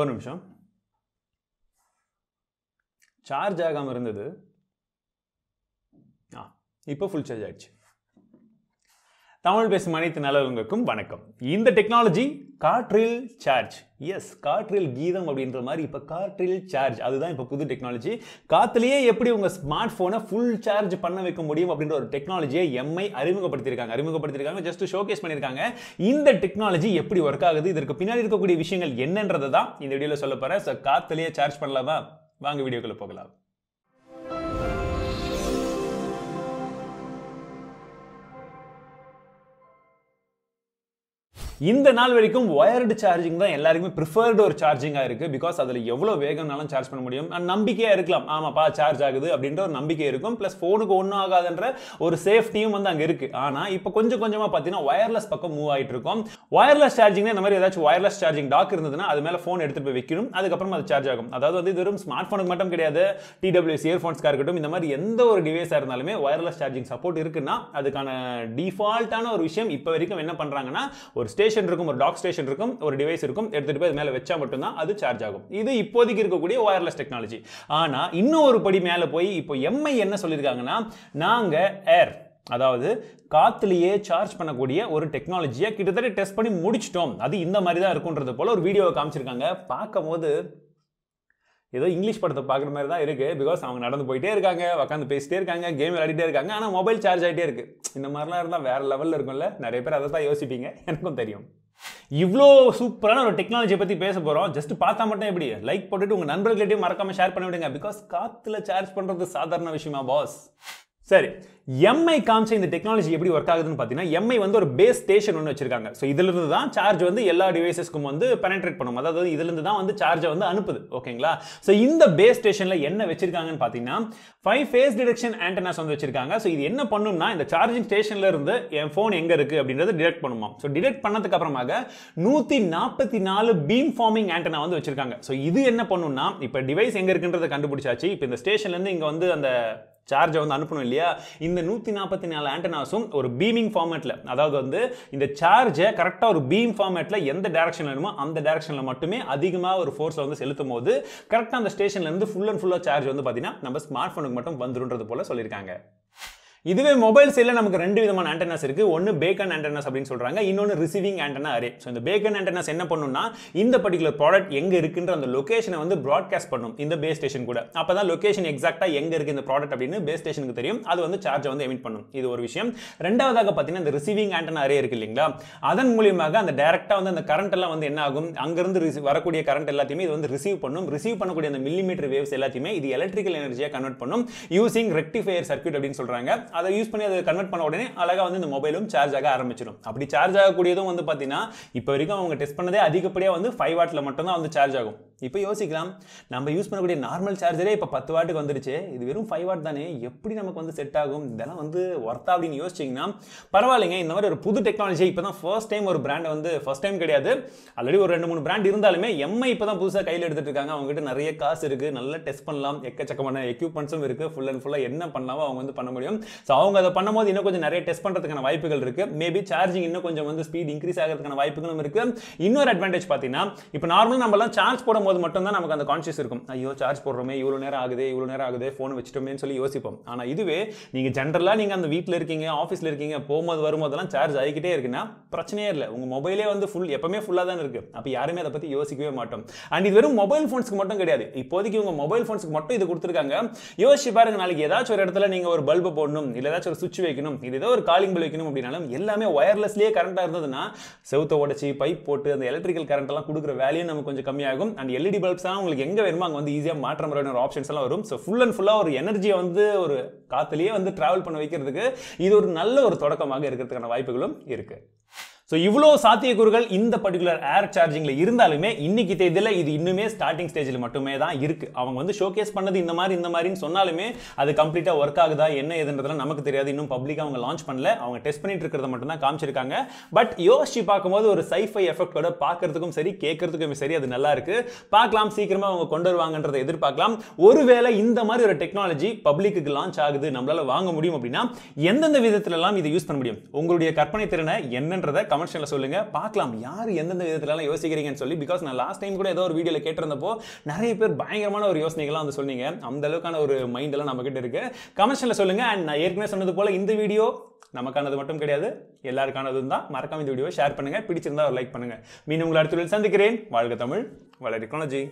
ஒரு நிமிஷம் சார்ஜ் ஆகாமல் இருந்தது ஆ இப்போ ஃபுல் சார்ஜ் ஆகிடுச்சு தமிழ் பேசும் அனைத்து நலவங்களுக்கும் வணக்கம் இந்த டெக்னாலஜி காற்றில் சார்ஜ் எஸ் காற்றில் கீதம் அப்படின்ற மாதிரி இப்போ காற்றில் சார்ஜ் அதுதான் இப்போ புது டெக்னாலஜி காற்றுலேயே எப்படி உங்கள் ஸ்மார்ட் ஃபோனை ஃபுல் சார்ஜ் பண்ண வைக்க முடியும் அப்படின்ற ஒரு டெக்னாலஜியை எம்ஐ அறிமுகப்படுத்தியிருக்காங்க அறிமுகப்படுத்தியிருக்காங்க ஜஸ்ட் ஷோகேஸ் பண்ணியிருக்காங்க இந்த டெக்னாலஜி எப்படி ஒர்க் ஆகுது இதற்கு பின்னாடி இருக்கக்கூடிய விஷயங்கள் என்னன்றது தான் இந்த வீடியோவில் சொல்ல போகிறேன் ஸோ காற்றுலேயே சார்ஜ் பண்ணலாமா வாங்க வீடியோக்குள்ளே போகலாம் இந்த நாள் வரைக்கும் ஒயர்டு சார்ஜிங் தான் எல்லாருக்குமே ப்ரிஃபர்டு ஒரு சார்ஜிங்காக இருக்குது பிகாஸ் அதில் எவ்வளோ வேகம்னாலும் சார்ஜ் பண்ண முடியும் நம்பிக்கையாக இருக்கலாம் ஆமாப்பா சார்ஜ் ஆகுது அப்படின்ற ஒரு நம்பிக்கை இருக்கும் ப்ளஸ் ஃபோனுக்கு ஒன்றும் ஆகாதுன்ற ஒரு சேஃப்டியும் வந்து அங்கே இருக்குது ஆனால் இப்போ கொஞ்சம் கொஞ்சமாக பார்த்தீங்கன்னா ஒயர்லெஸ் பக்கம் மூவ் ஆகிட்டு இருக்கும் ஒயர்லெஸ் சார்ஜிங்னா இந்த மாதிரி ஏதாச்சும் ஒயர்லெஸ் சார்ஜிங் டாக் இருந்ததுன்னா அது மேலே ஃபோன் எடுத்துகிட்டு போய் வைக்கணும் அதுக்கப்புறம் அது சார்ஜ் ஆகும் அதாவது வந்து இது வெறும் ஸ்மார்ட் ஃபோனுக்கு மட்டும் கிடையாது டிடபிள்யூஸ் இயர்ஃபோன்ஸ்க்காக இருக்கட்டும் இந்த மாதிரி எந்த ஒரு டிவைஸாக இருந்தாலுமே ஒயர்லெஸ் சார்ஜிங் சப்போர்ட் இருக்குன்னா அதுக்கான டிஃபால்ட்டான ஒரு விஷயம் இப்போ வரைக்கும் என்ன பண்ணுறாங்கன்னா ஒரு ஸ்டேஷன் ஸ்டேஷன் இருக்கும் ஒரு டாக் ஸ்டேஷன் இருக்கும் ஒரு டிவைஸ் இருக்கும் எடுத்துகிட்டு போய் அது மேலே வச்சா மட்டும்தான் அது சார்ஜ் ஆகும் இது இப்போதைக்கு இருக்கக்கூடிய ஒயர்லெஸ் டெக்னாலஜி ஆனால் இன்னும் ஒரு படி மேலே போய் இப்போ எம்ஐ என்ன சொல்லியிருக்காங்கன்னா நாங்கள் ஏர் அதாவது காத்துலேயே சார்ஜ் பண்ணக்கூடிய ஒரு டெக்னாலஜியை கிட்டத்தட்ட டெஸ்ட் பண்ணி முடிச்சிட்டோம் அது இந்த மாதிரி தான் இருக்குன்றது போல் ஒரு வீடியோவை காமிச்சிருக்காங்க பார்க்கும் போது ஏதோ இங்கிலீஷ் படத்தை பார்க்குற மாதிரி தான் இருக்குது பிகாஸ் அவங்க நடந்து போயிட்டே இருக்காங்க உட்காந்து பேசிட்டே இருக்காங்க கேம் விளையாடிட்டே இருக்காங்க ஆனால் மொபைல் சார்ஜ் ஆகிட்டே இருக்குது இந்த மாதிரிலாம் இருந்தால் வேறு லெவலில் இருக்கும்ல நிறைய பேர் அதை தான் யோசிப்பீங்க எனக்கும் தெரியும் இவ்வளோ சூப்பரான ஒரு டெக்னாலஜியை பற்றி பேச போகிறோம் ஜஸ்ட் பார்த்தா மட்டும் எப்படி லைக் போட்டுட்டு உங்கள் நண்பர்கள்ட்டையும் மறக்காமல் ஷேர் பண்ணிவிடுங்க பிகாஸ் காற்றுல சார்ஜ் பண்ணுறது சாதாரண விஷயமா பாஸ் சரி எம்ஐ காமிச்ச இந்த டெக்னாலஜி எப்படி ஒர்க் ஆகுதுன்னு பார்த்தீங்கன்னா எம்ஐ வந்து ஒரு பேஸ் ஸ்டேஷன் ஒன்று வச்சிருக்காங்க ஸோ இதிலிருந்து தான் சார்ஜ் வந்து எல்லா டிவைசஸ்க்கும் வந்து பெனட்ரேட் பண்ணும் அதாவது இதுலேருந்து தான் வந்து சார்ஜை வந்து அனுப்புது ஓகேங்களா ஸோ இந்த பேஸ் ஸ்டேஷனில் என்ன வச்சிருக்காங்கன்னு பார்த்தீங்கன்னா ஃபைவ் ஃபேஸ் டிடெக்ஷன் ஆண்டனாஸ் வந்து வச்சிருக்காங்க ஸோ இது என்ன பண்ணும்னா இந்த சார்ஜிங் ஸ்டேஷன்ல இருந்து என் ஃபோன் எங்கே இருக்குது அப்படின்றத டிடெக்ட் பண்ணுமா ஸோ டிடெக்ட் பண்ணதுக்கு அப்புறமாக நூற்றி நாற்பத்தி நாலு பீம் ஃபார்மிங் ஆண்டனா வந்து வச்சிருக்காங்க ஸோ இது என்ன பண்ணும்னா இப்போ டிவைஸ் எங்கே இருக்குன்றதை கண்டுபிடிச்சாச்சு இப்போ இந்த ஸ்டேஷன்லேருந்து இங்கே வந்து அந்த சார்ஜை வந்து அனுப்பணும் இல்லையா இந்த நூற்றி நாற்பத்தி நாலு ஆண்டனாஸும் ஒரு பீமிங் ஃபார்மேட்டில் அதாவது வந்து இந்த சார்ஜை கரெக்டாக ஒரு பீம் ஃபார்மேட்டில் எந்த டேரக்ஷன் வேணுமோ அந்த டேரக்ஷனில் மட்டுமே அதிகமாக ஒரு ஃபோர்ஸை வந்து செலுத்தும் போது கரெக்டாக அந்த ஸ்டேஷன்லேருந்து ஃபுல் அண்ட் ஃபுல்லாக சார்ஜ் வந்து பார்த்தீங்கன்னா நம்ம ஸ்மார்ட் ஃபோனுக்கு மட்டும் வந்துருன்றது போல் சொல்லியிருக்காங்க இதுவே மொபைல் சைடில் நமக்கு ரெண்டு விதமான ஆண்டனாஸ் இருக்குது ஒன்று பேக்கன் ஆண்டனாஸ் அப்படின்னு சொல்கிறாங்க இன்னொன்று ரிசீவிங் ஆண்டனா அரே ஸோ இந்த பேக்கன் ஆண்டனாஸ் என்ன பண்ணுன்னா இந்த பர்டிகுலர் ப்ராடக்ட் எங்கே இருக்குன்ற அந்த லொக்கேஷனை வந்து ப்ராட்காஸ்ட் பண்ணும் இந்த பேஸ் ஸ்டேஷன் கூட அப்போ தான் லொக்கேஷன் எக்ஸாக்டாக எங்கே இருக்குது இந்த ப்ராடக்ட் அப்படின்னு பேஸ் ஸ்டேஷனுக்கு தெரியும் அது வந்து சார்ஜை வந்து எமிட் பண்ணும் இது ஒரு விஷயம் ரெண்டாவதாக பார்த்தீங்கன்னா இந்த ரிசீவிங் ஆண்டனா அரே இருக்கு இல்லைங்களா அதன் மூலியமாக அந்த டேரெக்டாக வந்து அந்த கரண்ட் எல்லாம் வந்து என்ன ஆகும் அங்கேருந்து வரக்கூடிய கரண்ட் எல்லாத்தையுமே இது வந்து ரிசீவ் பண்ணும் ரிசீவ் பண்ணக்கூடிய அந்த மில்லிமீட்டர் வேவ்ஸ் எல்லாத்தையுமே இது எலக்ட்ரிக்கல் எனர்ஜியாக கன்வெர்ட் பண்ணும் யூசிங் ரெக்டிஃபையர் சர்க்யூட் அப்படின்னு சொல்கிறாங்க அதை யூஸ் பண்ணி அதை கன்வெர்ட் பண்ண உடனே அழகாக வந்து இந்த மொபைலும் சார்ஜ் ஆக ஆரம்பிச்சிடும் அப்படி சார்ஜ் ஆகக்கூடியதும் வந்து பார்த்தீங்கன்னா இப்போ வரைக்கும் அவங்க டெஸ்ட் பண்ணதே அதிகப்படியாக வந்து ஃபைவ் வாட்டில் மட்டும்தான் வந்து சார்ஜ் ஆகும் இப்போ யோசிக்கலாம் நம்ம யூஸ் பண்ணக்கூடிய நார்மல் சார்ஜரே இப்போ பத்து வாட்டுக்கு வந்துருச்சு இது வெறும் ஃபைவ் வாட் தானே எப்படி நமக்கு வந்து செட் ஆகும் இதெல்லாம் வந்து ஒர்த்தா அப்படின்னு யோசிச்சிங்கன்னா பரவாயில்லைங்க இந்த மாதிரி ஒரு புது டெக்னாலஜி இப்போ தான் ஃபர்ஸ்ட் டைம் ஒரு பிராண்டை வந்து ஃபர்ஸ்ட் டைம் கிடையாது ஆல்ரெடி ஒரு ரெண்டு மூணு பிராண்ட் இருந்தாலுமே எம்ஐ இப்போ தான் புதுசாக கையில் எடுத்துகிட்டு இருக்காங்க அவங்ககிட்ட நிறைய காசு இருக்குது நல்லா டெஸ்ட் பண்ணலாம் எக்கச்சக்கமான எக்யூப்மெண்ட்ஸும் இருக்குது ஃபுல் அண்ட் ஃபுல்லாக என்ன பண்ணலாமோ அவங்க வந்து பண்ண முடியும் ஸோ அவங்க அதை பண்ணும்போது இன்னும் கொஞ்சம் நிறைய டெஸ்ட் பண்ணுறதுக்கான வாய்ப்புகள் இருக்குது மேபி சார்ஜிங் இன்னும் கொஞ்சம் வந்து ஸ்பீட் இன்க்ரீஸ் ஆகிறதுக்கான வாய்ப்புகளும் இருக்குது இன்னொரு அட்வான்டேஜ் பார்த்தீங்கன்னா இப்போ நார்மலாக நம்மளாம் சார்ஜ் போடும்போது மட்டும்தான் நமக்கு அந்த கான்ஷியஸ் இருக்கும் ஐயோ சார்ஜ் போடுறோமே இவ்வளோ நேரம் ஆகுது இவ்வளோ நேரம் ஆகுது ஃபோன் வச்சுட்டோமேன்னு சொல்லி யோசிப்போம் ஆனால் இதுவே நீங்கள் ஜென்ரலாக நீங்கள் அந்த வீட்டில் இருக்கீங்க ஆஃபீஸில் இருக்கீங்க போகும்போது வரும்போதெல்லாம் சார்ஜ் ஆகிக்கிட்டே இருக்குன்னா பிரச்சனையே இல்லை உங்கள் மொபைலே வந்து ஃபுல் எப்பவுமே ஃபுல்லாக தான் இருக்குது அப்போ யாருமே அதை பற்றி யோசிக்கவே மாட்டோம் அண்ட் இது வெறும் மொபைல் ஃபோன்ஸ்க்கு மட்டும் கிடையாது இப்போதைக்கு உங்கள் மொபைல் ஃபோன்ஸ்க்கு மட்டும் இது கொடுத்துருக்காங்க யோசிச்சு பாருங்க நாளைக்கு ஏதாச்சும் ஒரு இடத்துல நீங்கள் ஒரு பல்பு போடணும் இல்லை ஏதாச்சும் ஒரு சுவிட்ச் வைக்கணும் இது ஏதோ ஒரு காலிங் பில் வைக்கணும் அப்படின்னாலும் எல்லாமே ஒயர்லெஸ்லேயே கரண்ட்டாக இருந்ததுன்னா செவுத்தை உடச்சி பைப் போட்டு அந்த எலக்ட்ரிக்கல் கரண்ட்லாம் கொடுக்குற வேலையும் நமக்கு கொஞ்சம் கம்மியாகும் அண்ட் எல்இடி பல்ப்ஸ்லாம் உங்களுக்கு எங்கே வேணுமோ அங்கே வந்து ஈஸியாக மாற்ற மாதிரியான ஒரு ஆப்ஷன்ஸ் எல்லாம் வரும் ஸோ ஃபுல் அண்ட் ஃபுல்லாக ஒரு எனர்ஜியை வந்து ஒரு காற்றுலேயே வந்து ட்ராவல் பண்ண வைக்கிறதுக்கு இது ஒரு நல்ல ஒரு தொடக்கமாக இருக்கிறதுக்கான வாய்ப்புகளும் இருக்குது ஸோ இவ்வளோ சாத்தியக்கூறுகள் இந்த பர்டிகுலர் ஏர் சார்ஜிங்கில் இருந்தாலுமே இன்னைக்கு தேதியில் இது இன்னுமே ஸ்டார்டிங் ஸ்டேஜில் மட்டுமே தான் இருக்குது அவங்க வந்து ஷோகேஸ் பண்ணது இந்த மாதிரி இந்த மாதிரின்னு சொன்னாலுமே அது கம்ப்ளீட்டாக ஒர்க் ஆகுதா என்ன ஏதுன்றதுலாம் நமக்கு தெரியாது இன்னும் பப்ளிக்காக அவங்க லான்ச் பண்ணல அவங்க டெஸ்ட் பண்ணிட்டு இருக்கிறத மட்டும் தான் காமிச்சிருக்காங்க பட் யோசிச்சு பார்க்கும்போது ஒரு சைஃபை எஃபெக்டோட பார்க்கறதுக்கும் சரி கேட்கறதுக்கும் சரி அது நல்லா இருக்கு பார்க்கலாம் சீக்கிரமாக அவங்க கொண்டு வருவாங்கன்றதை எதிர்பார்க்கலாம் ஒருவேளை இந்த மாதிரி ஒரு டெக்னாலஜி பப்ளிக்கு லான்ச் ஆகுது நம்மளால வாங்க முடியும் அப்படின்னா எந்தெந்த விதத்துலலாம் இதை யூஸ் பண்ண முடியும் உங்களுடைய கற்பனை திறனை என்னன்றதை கமெண்ட் கமெண்ட்ஷனில் சொல்லுங்கள் பார்க்கலாம் யார் எந்தெந்த விதத்துலலாம் யோசிக்கிறீங்கன்னு சொல்லி பிகாஸ் நான் லாஸ்ட் டைம் கூட ஏதோ ஒரு வீடியோவில் கேட்டிருந்தப்போ நிறைய பேர் பயங்கரமான ஒரு யோசனைகள்லாம் வந்து சொன்னீங்க அந்த அளவுக்கான ஒரு மைண்டெல்லாம் நம்மக்கிட்ட இருக்குது கமெண்ட்ஷனில் சொல்லுங்கள் அண்ட் நான் ஏற்கனவே சொன்னது போல் இந்த வீடியோ நமக்கானது மட்டும் கிடையாது எல்லாருக்கானதும் தான் மறக்காம இந்த வீடியோ ஷேர் பண்ணுங்கள் பிடிச்சிருந்தா ஒரு லைக் பண்ணுங்கள் மீன் உங்களை அடுத்த சந்திக்கிறேன் வாழ்க தமிழ் வளர்க்கணும் ஜி